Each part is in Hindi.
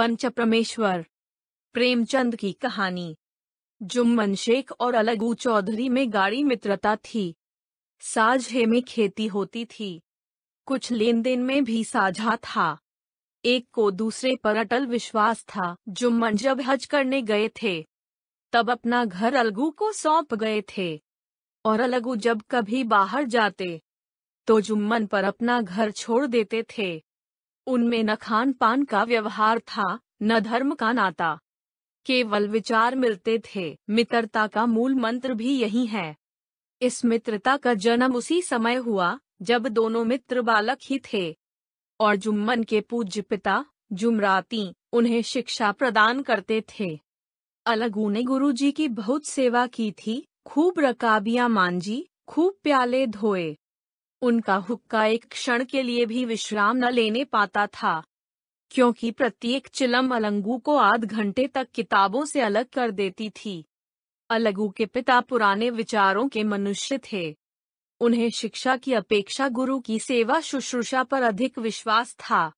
पंचप्रमेश्वर प्रेमचंद की कहानी जुम्मन शेख और अलगू चौधरी में गाड़ी मित्रता थी साझे में खेती होती थी कुछ लेन देन में भी साझा था एक को दूसरे पर अटल विश्वास था जुम्मन जब हज करने गए थे तब अपना घर अलगू को सौंप गए थे और अलगू जब कभी बाहर जाते तो जुम्मन पर अपना घर छोड़ देते थे उनमें न खान पान का व्यवहार था न धर्म का नाता केवल विचार मिलते थे मित्रता का मूल मंत्र भी यही है इस मित्रता का जन्म उसी समय हुआ जब दोनों मित्र बालक ही थे और जुम्मन के पूज्य पिता जुमराती उन्हें शिक्षा प्रदान करते थे अलगू ने गुरु जी की बहुत सेवा की थी खूब रकाबियां मांजी खूब प्याले धोए उनका हुक्का एक क्षण के लिए भी विश्राम न लेने पाता था क्योंकि प्रत्येक चिलम अलंगू को आध घंटे तक किताबों से अलग कर देती थी अलगू के पिता पुराने विचारों के मनुष्य थे उन्हें शिक्षा की अपेक्षा गुरु की सेवा शुश्रूषा पर अधिक विश्वास था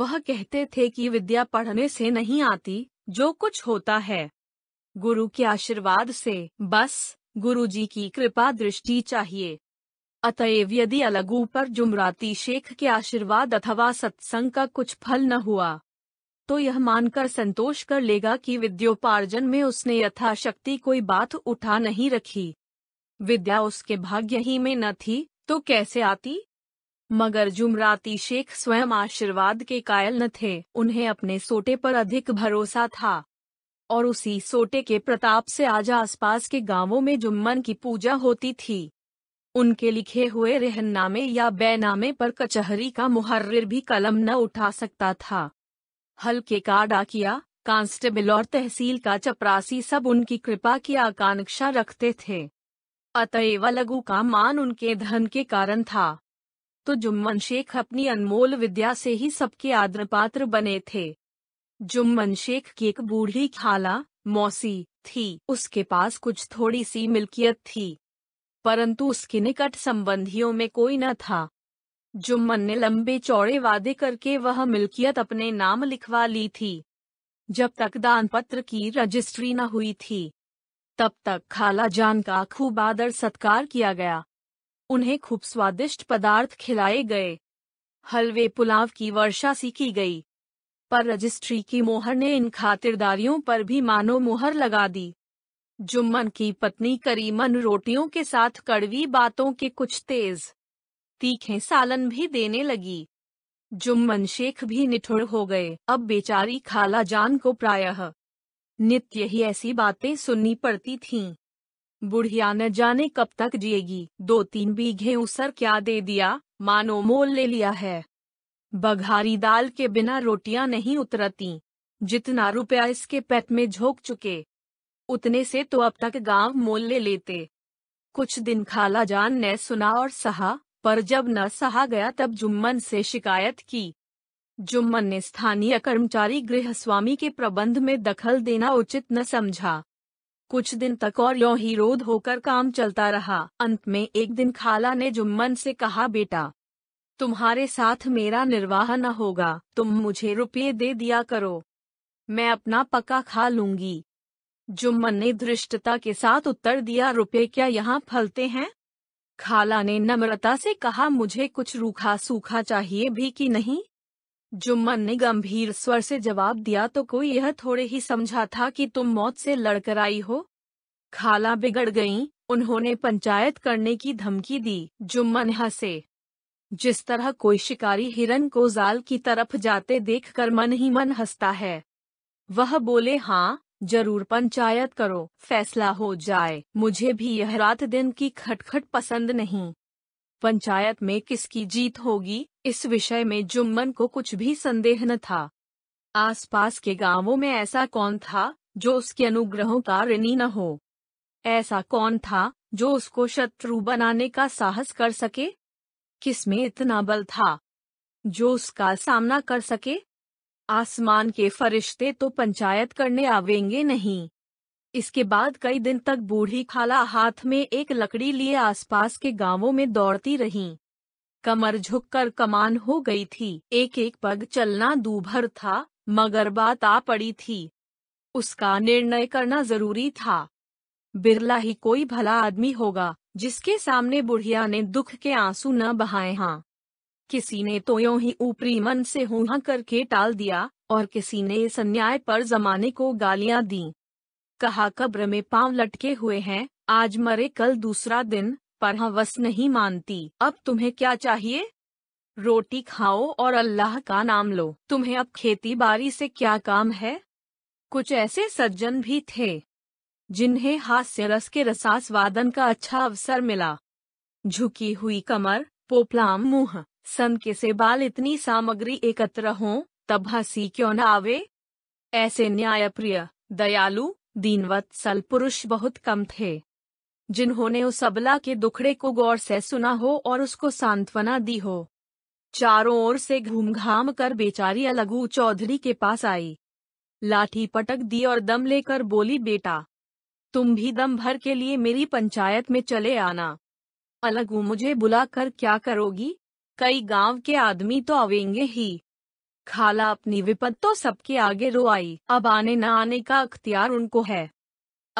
वह कहते थे कि विद्या पढ़ने से नहीं आती जो कुछ होता है गुरु के आशीर्वाद से बस गुरुजी की कृपा दृष्टि चाहिए अतएव यदि अलगू पर जुमराती शेख के आशीर्वाद अथवा सत्संग का कुछ फल न हुआ तो यह मानकर संतोष कर लेगा कि विद्योपार्जन में उसने यथाशक्ति कोई बात उठा नहीं रखी विद्या उसके भाग्य ही में न थी तो कैसे आती मगर जुमराती शेख स्वयं आशीर्वाद के कायल न थे उन्हें अपने सोटे पर अधिक भरोसा था और उसी सोटे के प्रताप से आज आसपास के गांवों में जुम्मन की पूजा होती थी उनके लिखे हुए रहननामे या बैनामे पर कचहरी का मुहर्र भी कलम न उठा सकता था हल्के का डाकिया कांस्टेबल और तहसील का चपरासी सब उनकी कृपा की आकांक्षा रखते थे अतएव लघु का मान उनके धन के कारण था तो जुम्मन शेख अपनी अनमोल विद्या से ही सबके आदर पात्र बने थे जुम्मन शेख की एक बूढ़ी खाला मौसी थी उसके पास कुछ थोड़ी सी मिल्कियत थी परंतु उसके निकट संबंधियों में कोई न था जुम्मन ने लंबे चौड़े वादे करके वह मिल्कियत अपने नाम लिखवा ली थी जब तक दान पत्र की रजिस्ट्री न हुई थी तब तक खाला जान का खूब आदर सत्कार किया गया उन्हें खूब स्वादिष्ट पदार्थ खिलाए गए हलवे पुलाव की वर्षा सी की गई पर रजिस्ट्री की मोहर ने इन खातिरदारियों पर भी मानो मोहर लगा दी जुम्मन की पत्नी करीमन रोटियों के साथ कड़वी बातों के कुछ तेज तीखे सालन भी देने लगी जुम्मन शेख भी निठुर हो गए अब बेचारी खाला जान को प्रायः नित्य ही ऐसी बातें सुननी पड़ती थीं। बुढ़िया न जाने कब तक जिएगी दो तीन बीघे उसर क्या दे दिया मानो मोल ले लिया है बघारी दाल के बिना रोटियां नहीं उतरती जितना रुपया इसके पेट में झोंक चुके उतने से तो अब तक गांव मोल ले लेते कुछ दिन खाला जान ने सुना और सहा पर जब न सहा गया तब जुम्मन से शिकायत की जुम्मन ने स्थानीय कर्मचारी गृह स्वामी के प्रबंध में दखल देना उचित न समझा कुछ दिन तक और यो ही रोध होकर काम चलता रहा अंत में एक दिन खाला ने जुम्मन से कहा बेटा तुम्हारे साथ मेरा निर्वाह न होगा तुम मुझे रुपये दे दिया करो मैं अपना पक्का खा लूंगी जुम्मन ने धृष्टता के साथ उत्तर दिया रुपये क्या यहाँ फलते हैं खाला ने नम्रता से कहा मुझे कुछ रूखा सूखा चाहिए भी कि नहीं जुम्मन ने गंभीर स्वर से जवाब दिया तो कोई यह थोड़े ही समझा था कि तुम मौत से लड़कर आई हो खाला बिगड़ गईं, उन्होंने पंचायत करने की धमकी दी जुम्मन हंसे जिस तरह कोई शिकारी हिरन को जाल की तरफ जाते देखकर मन ही मन हंसता है वह बोले हाँ जरूर पंचायत करो फैसला हो जाए मुझे भी यह रात दिन की खटखट पसंद नहीं पंचायत में किसकी जीत होगी इस विषय में जुम्मन को कुछ भी संदेह न था आसपास के गांवों में ऐसा कौन था जो उसके अनुग्रहों का ऋणी न हो ऐसा कौन था जो उसको शत्रु बनाने का साहस कर सके किसमें इतना बल था जो उसका सामना कर सके आसमान के फरिश्ते तो पंचायत करने आवेंगे नहीं इसके बाद कई दिन तक बूढ़ी खाला हाथ में एक लकड़ी लिए आसपास के गांवों में दौड़ती रहीं। कमर झुककर कमान हो गई थी एक एक पग चलना दूभर था मगर बात आ पड़ी थी उसका निर्णय करना जरूरी था बिरला ही कोई भला आदमी होगा जिसके सामने बुढ़िया ने दुख के आंसू न बहाए हाँ किसी ने तो यो ही ऊपरी मन से हुआ करके टाल दिया और किसी ने इस अन्याय पर जमाने को गालियां दी कहा कब्र में पांव लटके हुए हैं आज मरे कल दूसरा दिन पर हवस हाँ नहीं मानती अब तुम्हें क्या चाहिए रोटी खाओ और अल्लाह का नाम लो तुम्हें अब खेती बाड़ी से क्या काम है कुछ ऐसे सज्जन भी थे जिन्हें हास्य रस के रसास वादन का अच्छा अवसर मिला झुकी हुई कमर पोपलाम मुंह सन से बाल इतनी सामग्री एकत्र हो तब हंसी क्यों न आवे ऐसे न्यायप्रिय दयालु सल पुरुष बहुत कम थे जिन्होंने उस अबला के दुखड़े को गौर से सुना हो और उसको सांत्वना दी हो चारों ओर से घूम घाम कर बेचारी अलगू चौधरी के पास आई लाठी पटक दी और दम लेकर बोली बेटा तुम भी दम भर के लिए मेरी पंचायत में चले आना अलगू मुझे बुलाकर क्या करोगी कई गांव के आदमी तो आवेंगे ही खाला अपनी विपद तो सबके आगे रो आई अब आने न आने का अख्तियार उनको है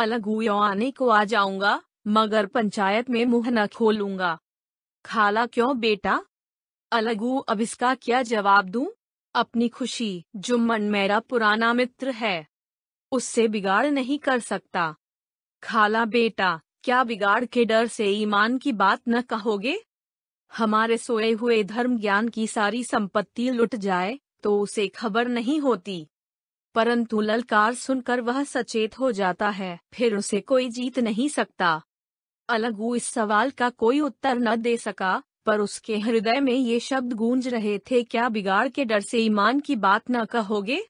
अलग हुए आने को आ जाऊंगा मगर पंचायत में मुंह न खोलूंगा खाला क्यों बेटा अलगू अब इसका क्या जवाब दू अपनी खुशी जुम्मन मेरा पुराना मित्र है उससे बिगाड़ नहीं कर सकता खाला बेटा क्या बिगाड़ के डर से ईमान की बात न कहोगे हमारे सोए हुए धर्म ज्ञान की सारी संपत्ति लुट जाए तो उसे खबर नहीं होती परंतु ललकार सुनकर वह सचेत हो जाता है फिर उसे कोई जीत नहीं सकता अलगू इस सवाल का कोई उत्तर न दे सका पर उसके हृदय में ये शब्द गूंज रहे थे क्या बिगाड़ के डर से ईमान की बात न कहोगे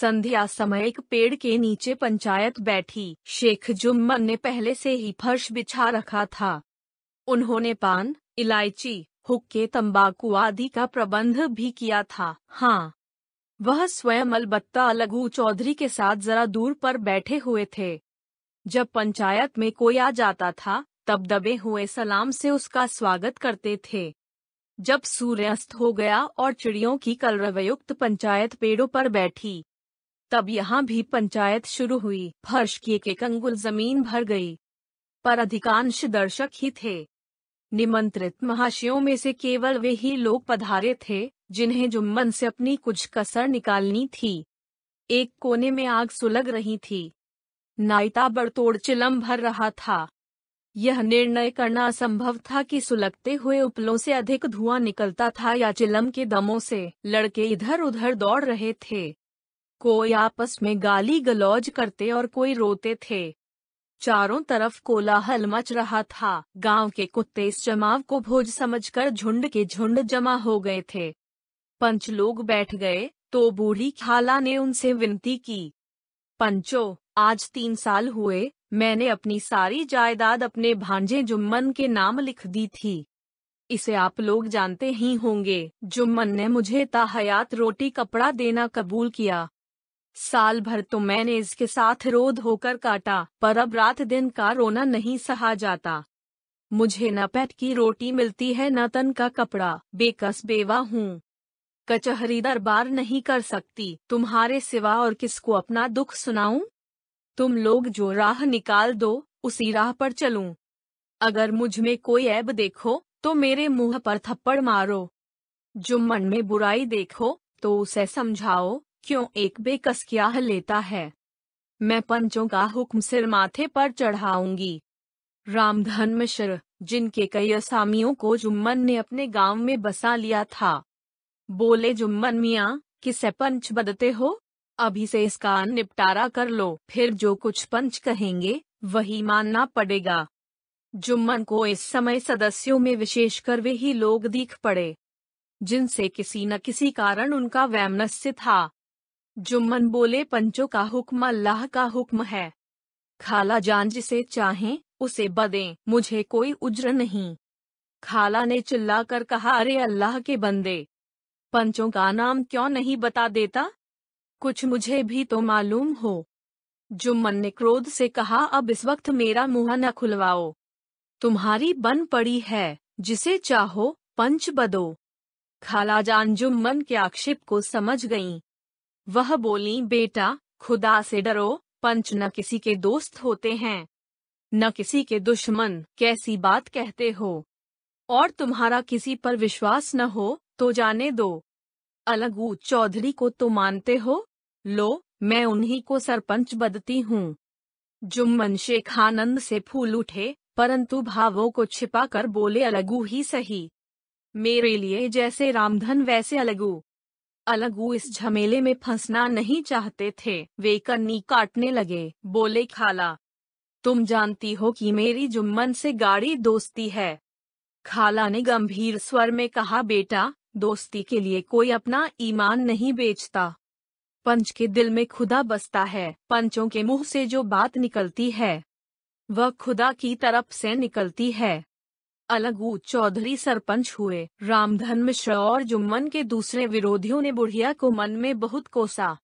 संध्या समय एक पेड़ के नीचे पंचायत बैठी शेख जुम्मन ने पहले से ही फर्श बिछा रखा था उन्होंने पान इलायची हुक्के तंबाकू आदि का प्रबंध भी किया था हाँ वह स्वयं अलबत्ता लघु चौधरी के साथ जरा दूर पर बैठे हुए थे जब पंचायत में कोई आ जाता था तब दबे हुए सलाम से उसका स्वागत करते थे जब सूर्यास्त हो गया और चिड़ियों की कलरवयुक्त पंचायत पेड़ों पर बैठी तब यहाँ भी पंचायत शुरू हुई फर्श की एक एक अंगुल जमीन भर गई पर अधिकांश दर्शक ही थे निमंत्रित महाशयों में से केवल वे ही लोग पधारे थे जिन्हें जुम्मन से अपनी कुछ कसर निकालनी थी एक कोने में आग सुलग रही थी नाइता बड़तोड़ चिलम भर रहा था यह निर्णय करना असंभव था कि सुलगते हुए उपलों से अधिक धुआं निकलता था या चिलम के दमों से लड़के इधर उधर दौड़ रहे थे कोई आपस में गाली गलौज करते और कोई रोते थे चारों तरफ कोलाहल मच रहा था गांव के कुत्ते इस जमाव को भोज समझकर झुंड के झुंड जमा हो गए थे पंच लोग बैठ गए तो बूढ़ी खाला ने उनसे विनती की पंचो आज तीन साल हुए मैंने अपनी सारी जायदाद अपने भांजे जुम्मन के नाम लिख दी थी इसे आप लोग जानते ही होंगे जुम्मन ने मुझे ताहयात रोटी कपड़ा देना कबूल किया साल भर तो मैंने इसके साथ रोध होकर काटा पर अब रात दिन का रोना नहीं सहा जाता मुझे न पेट की रोटी मिलती है न तन का कपड़ा बेकस बेवा हूँ कचहरी दरबार नहीं कर सकती तुम्हारे सिवा और किसको अपना दुख सुनाऊं? तुम लोग जो राह निकाल दो उसी राह पर चलूं। अगर मुझ में कोई ऐब देखो तो मेरे मुंह पर थप्पड़ मारो जो मन में बुराई देखो तो उसे समझाओ क्यों एक बेकस क्या लेता है मैं पंचों का हुक्म सिर माथे पर चढ़ाऊंगी रामधन मिश्र जिनके कई असामियों को जुम्मन ने अपने गांव में बसा लिया था बोले जुम्मन मियाँ किसे पंच बदते हो अभी से इसका निपटारा कर लो फिर जो कुछ पंच कहेंगे वही मानना पड़ेगा जुम्मन को इस समय सदस्यों में विशेषकर वे ही लोग दिख पड़े जिनसे किसी न किसी कारण उनका वैमनस्य था जुम्मन बोले पंचों का हुक्म अल्लाह का हुक्म है खाला जान जिसे चाहे उसे बदे मुझे कोई उज्र नहीं खाला ने चिल्ला कर कहा अरे अल्लाह के बंदे पंचों का नाम क्यों नहीं बता देता कुछ मुझे भी तो मालूम हो जुम्मन ने क्रोध से कहा अब इस वक्त मेरा मुंह न खुलवाओ तुम्हारी बन पड़ी है जिसे चाहो पंच बदो खालाजान जुम्मन के आक्षेप को समझ गईं। वह बोली बेटा खुदा से डरो पंच न किसी के दोस्त होते हैं न किसी के दुश्मन कैसी बात कहते हो और तुम्हारा किसी पर विश्वास न हो तो जाने दो अलगू चौधरी को तो मानते हो लो मैं उन्हीं को सरपंच बदती हूँ जुम्मन शेखानंद से फूल उठे परंतु भावों को छिपा कर बोले अलगू ही सही मेरे लिए जैसे रामधन वैसे अलगू अलगू इस झमेले में फंसना नहीं चाहते थे वे कन्नी काटने लगे बोले खाला तुम जानती हो कि मेरी जुम्मन से गाढ़ी दोस्ती है खाला ने गंभीर स्वर में कहा बेटा दोस्ती के लिए कोई अपना ईमान नहीं बेचता पंच के दिल में खुदा बसता है पंचों के मुंह से जो बात निकलती है वह खुदा की तरफ से निकलती है अलगू चौधरी सरपंच हुए रामधन मिश्र और जुम्मन के दूसरे विरोधियों ने बुढ़िया को मन में बहुत कोसा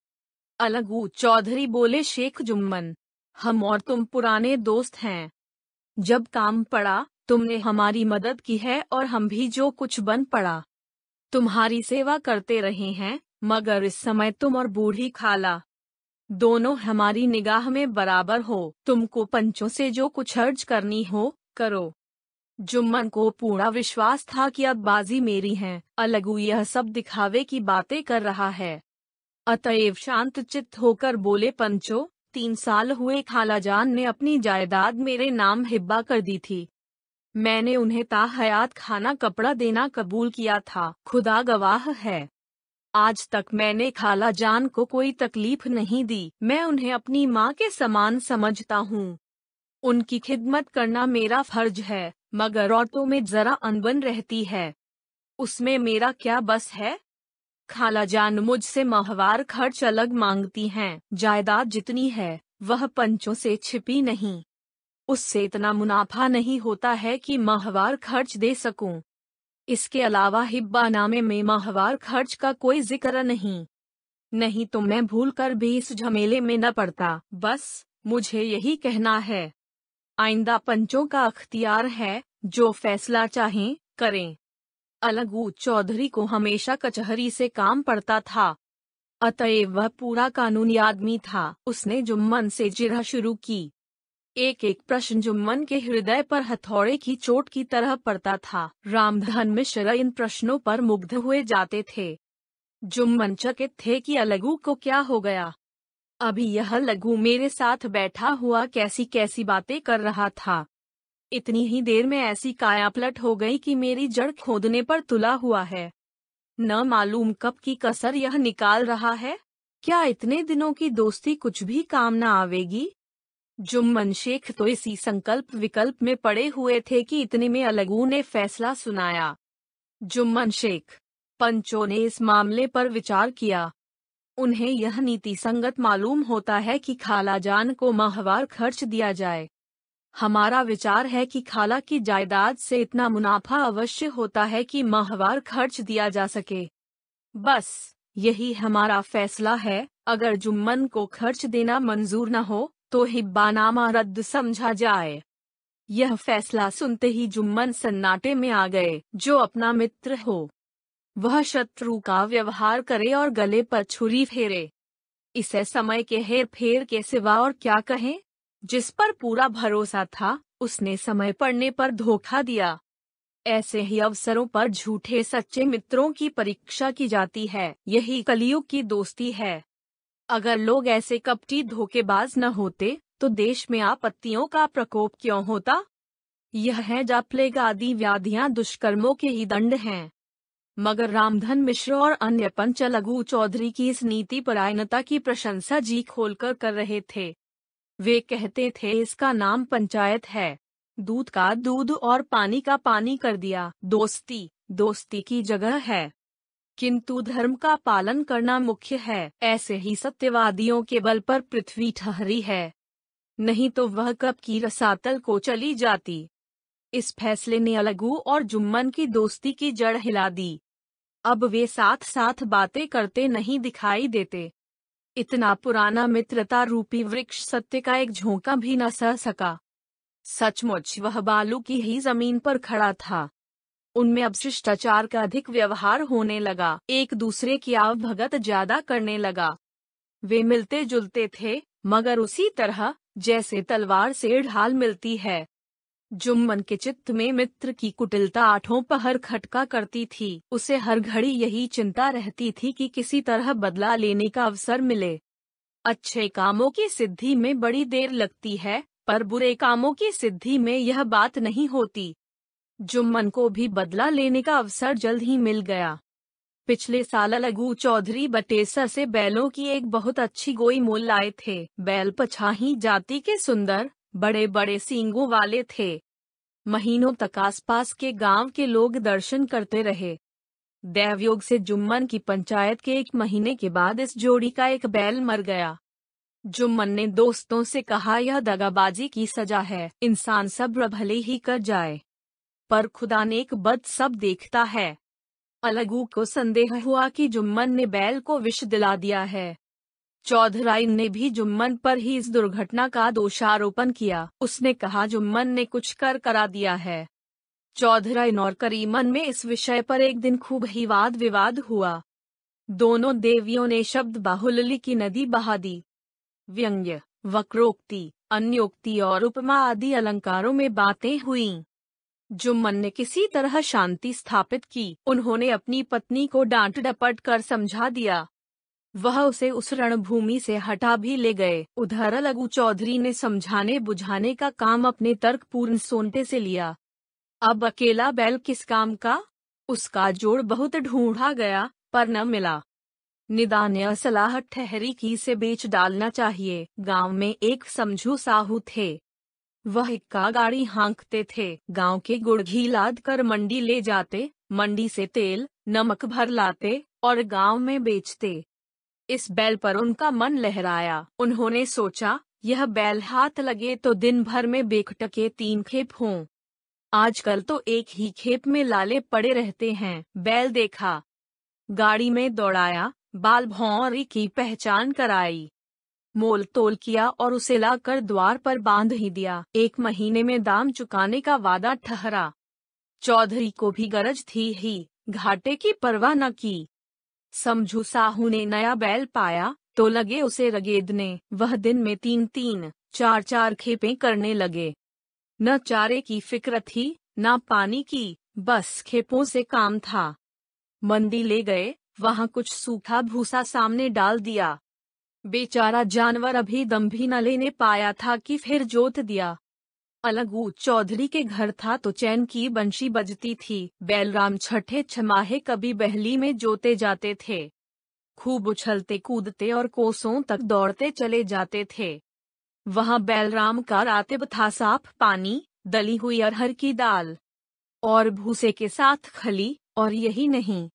अलगू चौधरी बोले शेख जुम्मन हम और तुम पुराने दोस्त हैं जब काम पड़ा तुमने हमारी मदद की है और हम भी जो कुछ बन पड़ा तुम्हारी सेवा करते रहे हैं मगर इस समय तुम और बूढ़ी खाला दोनों हमारी निगाह में बराबर हो तुमको पंचों से जो कुछ अर्ज करनी हो करो जुम्मन को पूरा विश्वास था कि अब बाजी मेरी है अलगू यह सब दिखावे की बातें कर रहा है अतएव शांत चित्त होकर बोले पंचो तीन साल हुए खालाजान ने अपनी जायदाद मेरे नाम हिब्बा कर दी थी मैंने उन्हें ता हयात खाना कपड़ा देना कबूल किया था खुदा गवाह है आज तक मैंने खाला जान को कोई तकलीफ नहीं दी मैं उन्हें अपनी माँ के समान समझता हूँ उनकी खिदमत करना मेरा फर्ज है मगर औरतों में जरा अनबन रहती है उसमें मेरा क्या बस है खाला जान मुझसे माहवार खर्च अलग मांगती हैं जायदाद जितनी है वह पंचों से छिपी नहीं उससे इतना मुनाफा नहीं होता है कि माहवार खर्च दे सकूं। इसके अलावा हिब्बानामे में माहवार खर्च का कोई जिक्र नहीं नहीं तो मैं भूल कर भी इस झमेले में न पड़ता बस मुझे यही कहना है आइंदा पंचों का अख्तियार है जो फैसला चाहें करें अलगू चौधरी को हमेशा कचहरी से काम पड़ता था अतएव वह पूरा कानूनी आदमी था उसने जुम्मन से जिरह शुरू की एक एक प्रश्न जुम्मन के हृदय पर हथौड़े की चोट की तरह पड़ता था रामधन मिश्र इन प्रश्नों पर मुग्ध हुए जाते थे जुम्मन चकित थे कि अलगू को क्या हो गया अभी यह लघु मेरे साथ बैठा हुआ कैसी कैसी बातें कर रहा था इतनी ही देर में ऐसी कायापलट हो गई कि मेरी जड़ खोदने पर तुला हुआ है न मालूम कब की कसर यह निकाल रहा है क्या इतने दिनों की दोस्ती कुछ भी काम न आवेगी जुम्मन शेख तो इसी संकल्प विकल्प में पड़े हुए थे कि इतने में अलगू ने फैसला सुनाया जुम्मन शेख पंचों ने इस मामले पर विचार किया उन्हें यह नीति संगत मालूम होता है कि खालाजान को माहवार खर्च दिया जाए हमारा विचार है कि खाला की जायदाद से इतना मुनाफा अवश्य होता है कि माहवार खर्च दिया जा सके बस यही हमारा फैसला है अगर जुम्मन को खर्च देना मंजूर न हो तो हिब्बानामा रद्द समझा जाए यह फैसला सुनते ही जुम्मन सन्नाटे में आ गए जो अपना मित्र हो वह शत्रु का व्यवहार करे और गले पर छुरी फेरे इसे समय के हेर फेर के सिवा और क्या कहें जिस पर पूरा भरोसा था उसने समय पड़ने पर धोखा दिया ऐसे ही अवसरों पर झूठे सच्चे मित्रों की परीक्षा की जाती है यही कलियुग की दोस्ती है अगर लोग ऐसे कपटी धोखेबाज न होते तो देश में आपत्तियों का प्रकोप क्यों होता यह है जाप्लेग आदि व्याधियां दुष्कर्मों के ही दंड हैं मगर रामधन मिश्र और अन्य पंच लघु चौधरी की इस नीति परायणता की प्रशंसा जी खोलकर कर रहे थे वे कहते थे इसका नाम पंचायत है दूध का दूध और पानी का पानी कर दिया दोस्ती दोस्ती की जगह है किंतु धर्म का पालन करना मुख्य है ऐसे ही सत्यवादियों के बल पर पृथ्वी ठहरी है नहीं तो वह कब की रसातल को चली जाती इस फैसले ने अलगू और जुम्मन की दोस्ती की जड़ हिला दी अब वे साथ साथ बातें करते नहीं दिखाई देते इतना पुराना मित्रता रूपी वृक्ष सत्य का एक झोंका भी न सह सका सचमुच वह बालू की ही जमीन पर खड़ा था उनमें अब शिष्टाचार का अधिक व्यवहार होने लगा एक दूसरे की आवभगत ज्यादा करने लगा वे मिलते जुलते थे मगर उसी तरह जैसे तलवार से ढाल मिलती है जुम्मन के चित्त में मित्र की कुटिलता आठों पहर खटका करती थी उसे हर घड़ी यही चिंता रहती थी कि किसी तरह बदला लेने का अवसर मिले अच्छे कामों की सिद्धि में बड़ी देर लगती है पर बुरे कामों की सिद्धि में यह बात नहीं होती जुम्मन को भी बदला लेने का अवसर जल्द ही मिल गया पिछले साल लघु चौधरी बटेसर से बैलों की एक बहुत अच्छी गोई मोल लाए थे बैल पछाही जाति के सुंदर बड़े बड़े सींगों वाले थे महीनों तक आसपास के गांव के लोग दर्शन करते रहे देवयोग से जुम्मन की पंचायत के एक महीने के बाद इस जोड़ी का एक बैल मर गया जुम्मन ने दोस्तों से कहा यह दगाबाजी की सजा है इंसान सब्र भले ही कर जाए पर खुदा ने एक बद सब देखता है अलगू को संदेह हुआ कि जुम्मन ने बैल को विष दिला दिया है चौधराइन ने भी जुम्मन पर ही इस दुर्घटना का दोषारोपण किया उसने कहा जुम्मन ने कुछ कर करा दिया है चौधराइन और करीमन में इस विषय पर एक दिन खूब ही वाद विवाद हुआ दोनों देवियों ने शब्द बाहुल्ली की नदी बहा दी व्यंग्य वक्रोक्ति अन्योक्ति और उपमा आदि अलंकारों में बातें हुई जुम्मन ने किसी तरह शांति स्थापित की उन्होंने अपनी पत्नी को डांट डपट कर समझा दिया वह उसे उस रणभूमि से हटा भी ले गए उधर लघु चौधरी ने समझाने बुझाने का काम अपने तर्कपूर्ण सोनटे से लिया अब अकेला बैल किस काम का उसका जोड़ बहुत ढूंढा गया पर न मिला निदान सलाह ठहरी की से बेच डालना चाहिए गांव में एक समझू साहू थे वह इक्का गाड़ी हाँकते थे गांव के गुड़ घी लाद कर मंडी ले जाते मंडी से तेल नमक भर लाते और गांव में बेचते इस बैल पर उनका मन लहराया उन्होंने सोचा यह बैल हाथ लगे तो दिन भर में बेखटके तीन खेप हों आजकल तो एक ही खेप में लाले पड़े रहते हैं बैल देखा गाड़ी में दौड़ाया बाल भौरी की पहचान कराई मोल तोल किया और उसे लाकर द्वार पर बांध ही दिया एक महीने में दाम चुकाने का वादा ठहरा चौधरी को भी गरज थी ही घाटे की परवाह न की समझू साहू ने नया बैल पाया तो लगे उसे रगेदने वह दिन में तीन तीन चार चार खेपें करने लगे न चारे की फिक्र थी न पानी की बस खेपों से काम था मंदी ले गए वहां कुछ सूखा भूसा सामने डाल दिया बेचारा जानवर अभी दम भी न लेने पाया था कि फिर जोत दिया अलगू चौधरी के घर था तो चैन की बंशी बजती थी बैलराम छठे छमाहे कभी बहली में जोते जाते थे खूब उछलते कूदते और कोसों तक दौड़ते चले जाते थे वहां बैलराम का रातिब था साफ पानी दली हुई अरहर की दाल और भूसे के साथ खली और यही नहीं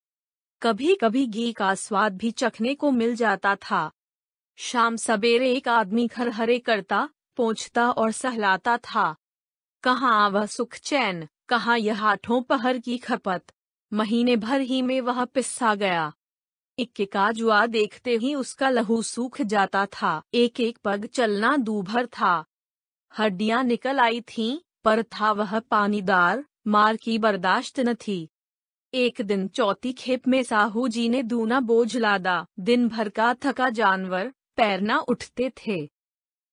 कभी कभी घी का स्वाद भी चखने को मिल जाता था शाम सवेरे एक आदमी घर हरे करता पहुंचता और सहलाता था कहाँ वह सुख चैन कहाँ यह आठों पहर की खपत महीने भर ही में वह पिस्सा गया इक्के का जुआ देखते ही उसका लहू सूख जाता था एक एक पग चलना दूभर था हड्डियां निकल आई थीं, पर था वह पानीदार मार की बर्दाश्त न थी एक दिन चौथी खेप में साहू जी ने दूना बोझ लादा दिन भर का थका जानवर पैरना उठते थे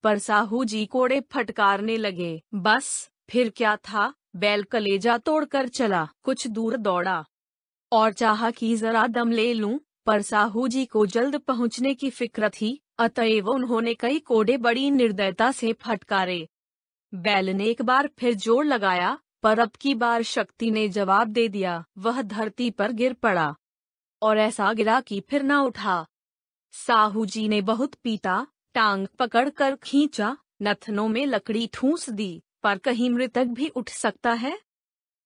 पर साहू जी कोड़े फटकारने लगे बस फिर क्या था बैल कलेजा तोड़कर चला कुछ दूर दौड़ा और चाहा कि जरा दम ले लूं, पर साहू जी को जल्द पहुंचने की फिक्र थी अतएव उन्होंने कई कोड़े बड़ी निर्दयता से फटकारे बैल ने एक बार फिर जोर लगाया पर अब की बार शक्ति ने जवाब दे दिया वह धरती पर गिर पड़ा और ऐसा गिरा कि फिर न उठा साहू जी ने बहुत पीटा टांग पकड़कर खींचा नथनों में लकड़ी ठूंस दी पर कहीं मृतक भी उठ सकता है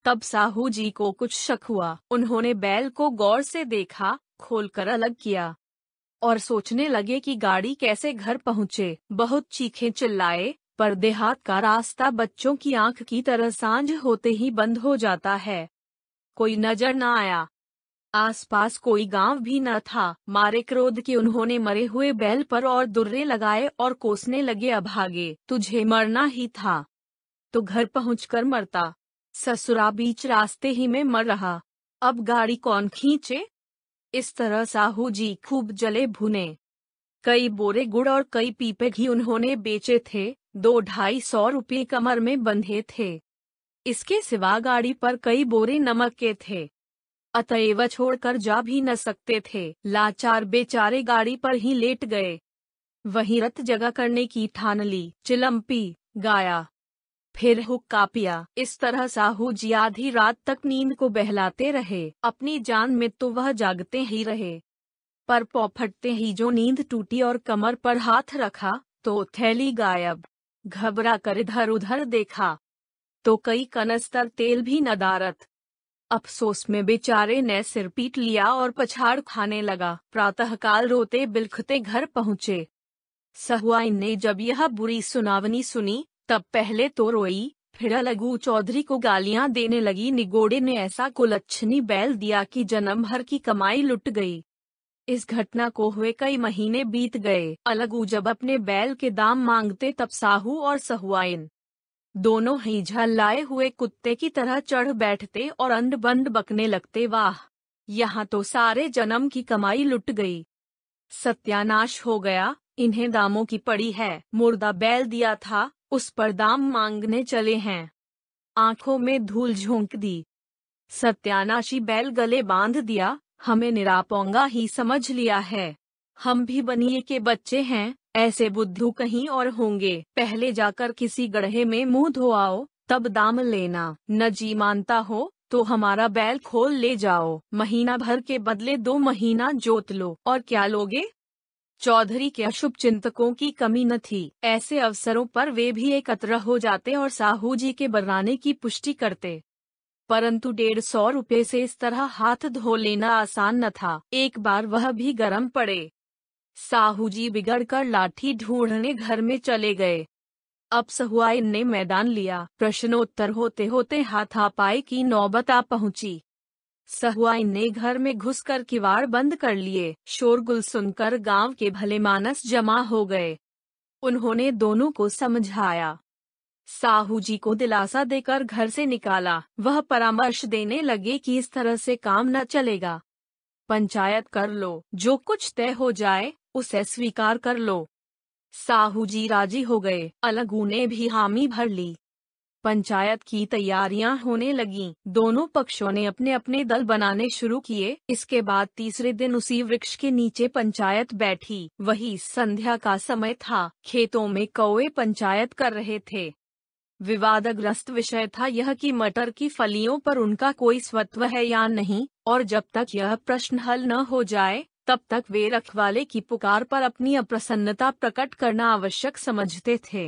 तब साहू जी को कुछ शक हुआ उन्होंने बैल को गौर से देखा खोलकर अलग किया और सोचने लगे कि गाड़ी कैसे घर पहुंचे बहुत चीखे चिल्लाए पर देहात का रास्ता बच्चों की आंख की तरह सांझ होते ही बंद हो जाता है कोई नजर न आया आसपास कोई गांव भी न था मारे क्रोध के उन्होंने मरे हुए बैल पर और दुर्रे लगाए और कोसने लगे अभागे तुझे मरना ही था तो घर पहुंचकर मरता ससुरा बीच रास्ते ही में मर रहा अब गाड़ी कौन खींचे इस तरह साहू जी खूब जले भुने कई बोरे गुड़ और कई पीपे घी उन्होंने बेचे थे दो ढाई सौ रुपये कमर में बंधे थे इसके सिवा गाड़ी पर कई बोरे नमक के थे अतएव छोड़कर जा भी न सकते थे लाचार बेचारे गाड़ी पर ही लेट गए वहीं रत जगा करने की ठान ली चिलम्पी गाया फिर हुक्का पिया इस तरह साहू जी आधी रात तक नींद को बहलाते रहे अपनी जान में तो वह जागते ही रहे पर पौ ही जो नींद टूटी और कमर पर हाथ रखा तो थैली गायब घबरा कर इधर उधर देखा तो कई कनस्तर तेल भी नदारत अफसोस में बेचारे ने सिर पीट लिया और पछाड़ खाने लगा प्रातःकाल रोते बिलखते घर पहुँचे सहुआइन ने जब यह बुरी सुनावनी सुनी तब पहले तो रोई फिर अलगू चौधरी को गालियां देने लगी निगोड़े ने ऐसा कुलच्छनी बैल दिया कि जन्म भर की कमाई लुट गई इस घटना को हुए कई महीने बीत गए अलगू जब अपने बैल के दाम मांगते तब साहू और सहुआइन दोनों ही झल्लाए हुए कुत्ते की तरह चढ़ बैठते और अंड बंद बकने लगते वाह यहाँ तो सारे जन्म की कमाई लुट गई सत्यानाश हो गया इन्हें दामों की पड़ी है मुर्दा बैल दिया था उस पर दाम मांगने चले हैं आंखों में धूल झोंक दी सत्यानाशी बैल गले बांध दिया हमें निरापोंगा ही समझ लिया है हम भी बनिए के बच्चे हैं ऐसे बुद्धू कहीं और होंगे पहले जाकर किसी गढ़े में मुंह धोआओ तब दाम लेना न जी मानता हो तो हमारा बैल खोल ले जाओ महीना भर के बदले दो महीना जोत लो और क्या लोगे चौधरी के अशुभ चिंतकों की कमी न थी ऐसे अवसरों पर वे भी एकत्र हो जाते और साहू जी के बर्राने की पुष्टि करते परंतु डेढ़ सौ रूपये से इस तरह हाथ धो लेना आसान न था एक बार वह भी गरम पड़े साहू जी बिगड़ कर लाठी ढूंढने घर में चले गए अब सहुआइन ने मैदान लिया प्रश्नोत्तर होते होते हाथापाई की नौबत आ पहुंची सहुआइन ने घर में घुसकर किवाड़ बंद कर लिए शोरगुल सुनकर गांव के भले मानस जमा हो गए उन्होंने दोनों को समझाया साहू जी को दिलासा देकर घर से निकाला वह परामर्श देने लगे कि इस तरह से काम न चलेगा पंचायत कर लो जो कुछ तय हो जाए उसे स्वीकार कर लो साहू जी राजी हो गए अलगू ने भी हामी भर ली पंचायत की तैयारियां होने लगी दोनों पक्षों ने अपने अपने दल बनाने शुरू किए इसके बाद तीसरे दिन उसी वृक्ष के नीचे पंचायत बैठी वही संध्या का समय था खेतों में कौए पंचायत कर रहे थे विवादग्रस्त विषय था यह कि मटर की फलियों पर उनका कोई स्वत्व है या नहीं और जब तक यह प्रश्न हल न हो जाए तब तक वे रखवाले की पुकार पर अपनी अप्रसन्नता प्रकट करना आवश्यक समझते थे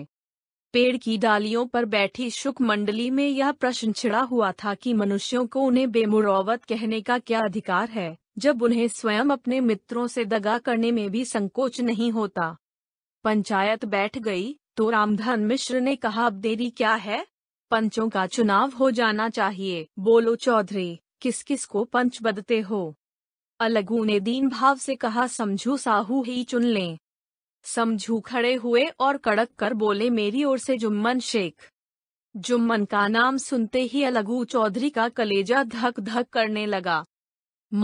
पेड़ की डालियों पर बैठी शुक मंडली में यह प्रश्न छिड़ा हुआ था कि मनुष्यों को उन्हें बेमुरौवत कहने का क्या अधिकार है जब उन्हें स्वयं अपने मित्रों से दगा करने में भी संकोच नहीं होता पंचायत बैठ गई तो रामधन मिश्र ने कहा अब देरी क्या है पंचों का चुनाव हो जाना चाहिए बोलो चौधरी किस किस को पंच बदते हो अलगू ने दीन भाव से कहा समझू साहू ही चुन लें समझू खड़े हुए और कड़क कर बोले मेरी ओर से जुम्मन शेख जुम्मन का नाम सुनते ही अलगू चौधरी का कलेजा धक धक करने लगा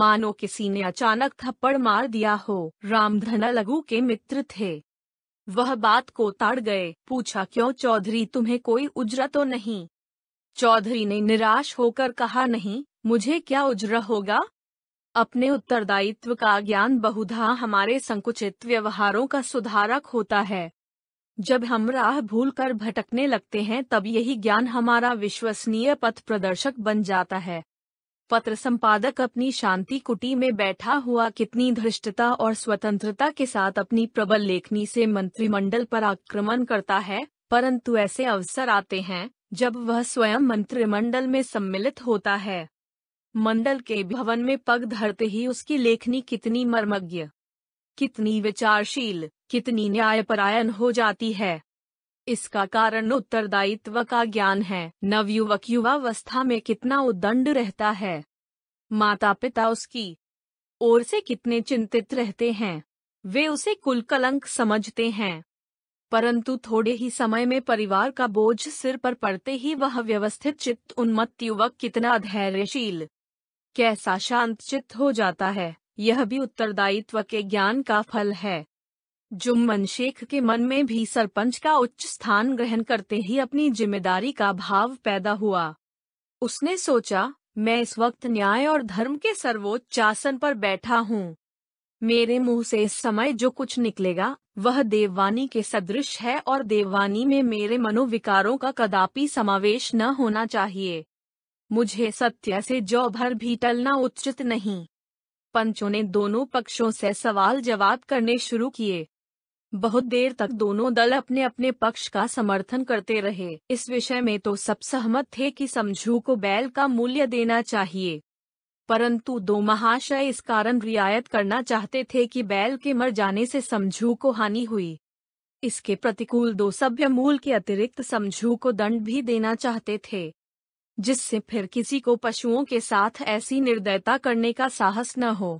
मानो किसी ने अचानक थप्पड़ मार दिया हो रामधन अलगू के मित्र थे वह बात को ताड़ गए पूछा क्यों चौधरी तुम्हें कोई उज्र तो नहीं चौधरी ने निराश होकर कहा नहीं मुझे क्या उज्र होगा अपने उत्तरदायित्व का ज्ञान बहुधा हमारे संकुचित व्यवहारों का सुधारक होता है जब हम राह भूल कर भटकने लगते हैं तब यही ज्ञान हमारा विश्वसनीय पथ प्रदर्शक बन जाता है पत्र संपादक अपनी शांति कुटी में बैठा हुआ कितनी धृष्टता और स्वतंत्रता के साथ अपनी प्रबल लेखनी से मंत्रिमंडल पर आक्रमण करता है परंतु ऐसे अवसर आते हैं जब वह स्वयं मंत्रिमंडल में सम्मिलित होता है मंडल के भवन में पग धरते ही उसकी लेखनी कितनी मर्मज्ञ कितनी विचारशील कितनी न्यायपरायण हो जाती है इसका कारण उत्तरदायित्व का ज्ञान है नवयुवक युवावस्था में कितना उदंड रहता है माता पिता उसकी ओर से कितने चिंतित रहते हैं वे उसे कुल कलंक समझते हैं परंतु थोड़े ही समय में परिवार का बोझ सिर पर पड़ते ही वह व्यवस्थित चित्त उन्मत्त युवक कितना धैर्यशील कैसा शांतचित्त हो जाता है यह भी उत्तरदायित्व के ज्ञान का फल है जुम्मन शेख के मन में भी सरपंच का उच्च स्थान ग्रहण करते ही अपनी जिम्मेदारी का भाव पैदा हुआ उसने सोचा मैं इस वक्त न्याय और धर्म के सर्वोच्च आसन पर बैठा हूँ मेरे मुंह से इस समय जो कुछ निकलेगा वह देववानी के सदृश है और देववानी में मेरे मनोविकारों का कदापि समावेश न होना चाहिए मुझे सत्य से जौ भर भी टलना उचित नहीं पंचों ने दोनों पक्षों से सवाल जवाब करने शुरू किए बहुत देर तक दोनों दल अपने अपने पक्ष का समर्थन करते रहे इस विषय में तो सब सहमत थे कि समझू को बैल का मूल्य देना चाहिए परंतु दो महाशय इस कारण रियायत करना चाहते थे कि बैल के मर जाने से समझू को हानि हुई इसके प्रतिकूल दो सभ्य मूल के अतिरिक्त समझू को दंड भी देना चाहते थे जिससे फिर किसी को पशुओं के साथ ऐसी निर्दयता करने का साहस न हो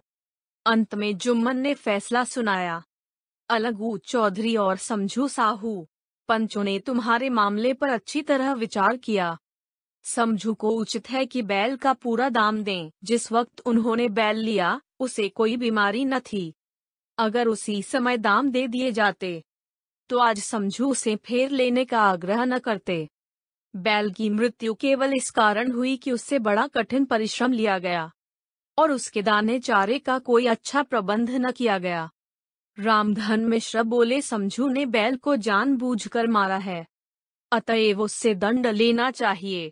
अंत में जुम्मन ने फैसला सुनाया अलगू चौधरी और समझू साहू पंचों ने तुम्हारे मामले पर अच्छी तरह विचार किया समझू को उचित है कि बैल का पूरा दाम दें जिस वक्त उन्होंने बैल लिया उसे कोई बीमारी न थी अगर उसी समय दाम दे दिए जाते तो आज समझू उसे फेर लेने का आग्रह न करते बैल की मृत्यु केवल इस कारण हुई कि उससे बड़ा कठिन परिश्रम लिया गया और उसके दाने चारे का कोई अच्छा प्रबंध न किया गया रामधन मिश्र बोले समझू ने बैल को जानबूझकर मारा है अतएव उससे दंड लेना चाहिए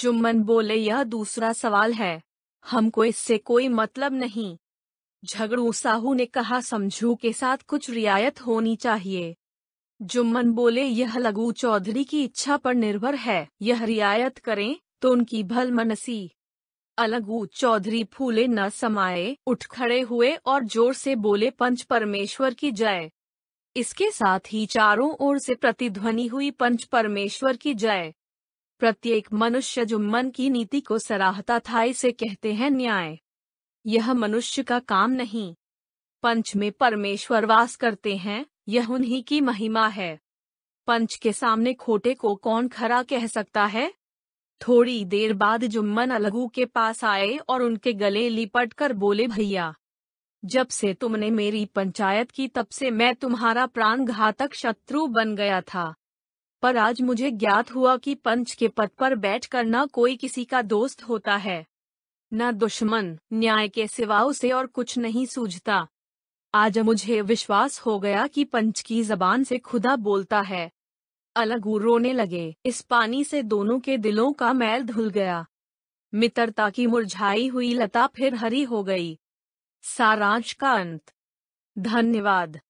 जुम्मन बोले यह दूसरा सवाल है हमको इससे कोई मतलब नहीं झगड़ू साहू ने कहा समझू के साथ कुछ रियायत होनी चाहिए जुम्मन बोले यह लघु चौधरी की इच्छा पर निर्भर है यह रियायत करें तो उनकी भल मनसी अलगू चौधरी फूले न समाये उठ खड़े हुए और जोर से बोले पंच परमेश्वर की जय इसके साथ ही चारों ओर से प्रतिध्वनि हुई पंच परमेश्वर की जय प्रत्येक मनुष्य जुम्मन की नीति को सराहता था इसे कहते हैं न्याय यह मनुष्य का काम नहीं पंच में परमेश्वर वास करते हैं यह उन्हीं की महिमा है पंच के सामने खोटे को कौन खरा कह सकता है थोड़ी देर बाद जुम्मन अलगू के पास आए और उनके गले लिपट कर बोले भैया जब से तुमने मेरी पंचायत की तब से मैं तुम्हारा प्राण घातक शत्रु बन गया था पर आज मुझे ज्ञात हुआ कि पंच के पद पर बैठ कर न कोई किसी का दोस्त होता है न दुश्मन न्याय के सिवा उसे और कुछ नहीं सूझता आज मुझे विश्वास हो गया कि पंच की जबान से खुदा बोलता है अलगू रोने लगे इस पानी से दोनों के दिलों का मैल धुल गया मित्रता की मुरझाई हुई लता फिर हरी हो गई सारांश का अंत धन्यवाद